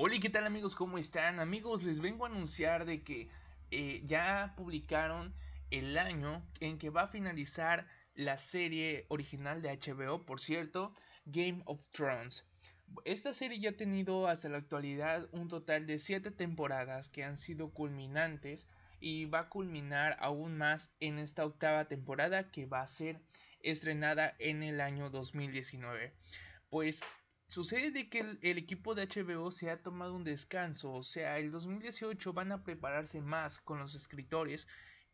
Hola, ¿qué tal amigos? ¿Cómo están? Amigos, les vengo a anunciar de que eh, ya publicaron el año en que va a finalizar la serie original de HBO, por cierto, Game of Thrones. Esta serie ya ha tenido hasta la actualidad un total de 7 temporadas que han sido culminantes y va a culminar aún más en esta octava temporada que va a ser estrenada en el año 2019. Pues Sucede de que el, equipo de HBO se ha tomado un descanso, o sea, el 2018 van a prepararse más con los escritores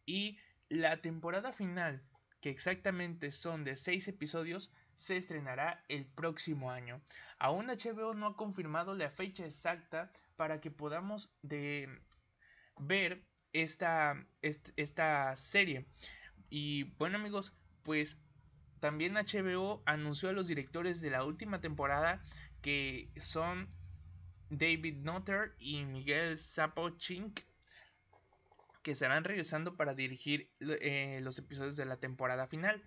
y la temporada final, que exactamente son de 6 episodios, se estrenará el próximo año. Aún HBO no ha confirmado la fecha exacta para que podamos ver esta, esta, esta serie. Y bueno amigos, pues también HBO anunció a los directores de la última temporada que son David Nutter y Miguel Sapochnik que estarán regresando para dirigir eh, los episodios de la temporada final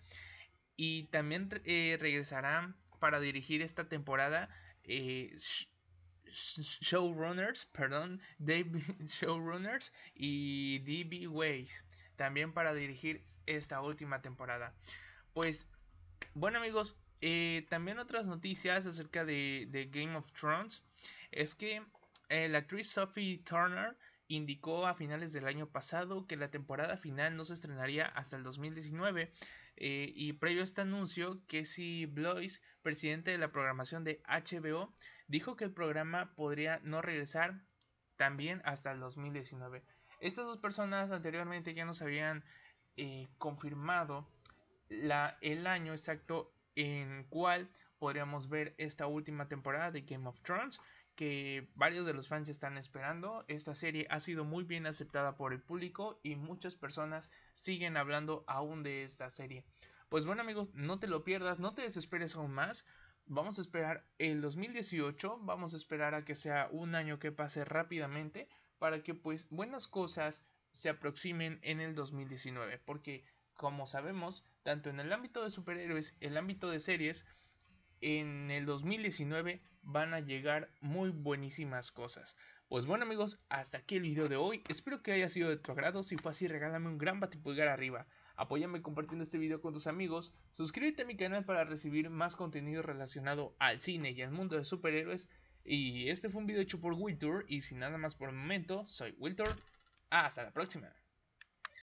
y también eh, regresarán para dirigir esta temporada eh, showrunners, perdón, David showrunners y DB Ways también para dirigir esta última temporada. Pues bueno amigos, eh, también otras noticias acerca de, Game of Thrones es que eh, la actriz Sophie Turner indicó a finales del año pasado que la temporada final no se estrenaría hasta el 2019 eh, y previo a este anuncio Casey Blois, presidente de la programación de HBO, dijo que el programa podría no regresar también hasta el 2019. Estas dos personas anteriormente ya nos habían confirmado el año exacto en cual podríamos ver esta última temporada de Game of Thrones que varios de los fans están esperando. Esta serie ha sido muy bien aceptada por el público y muchas personas siguen hablando aún de esta serie. Pues bueno amigos, no te lo pierdas, no te desesperes aún más. Vamos a esperar el 2018, vamos a esperar a que sea un año que pase rápidamente para que pues buenas cosas se aproximen en el 2019, porque como sabemos, tanto en el ámbito de superhéroes, el ámbito de series, en el 2019 van a llegar muy buenísimas cosas. Pues bueno amigos, hasta aquí el video de hoy. Espero que haya sido de tu agrado. Si fue así, regálame un gran batipulgar arriba. Apóyame compartiendo este video con tus amigos. Suscríbete a mi canal para recibir más contenido relacionado al cine y al mundo de superhéroes. Y este fue un video hecho por Wiltor. Y sin nada más por el momento, soy Wiltor. Hasta la próxima.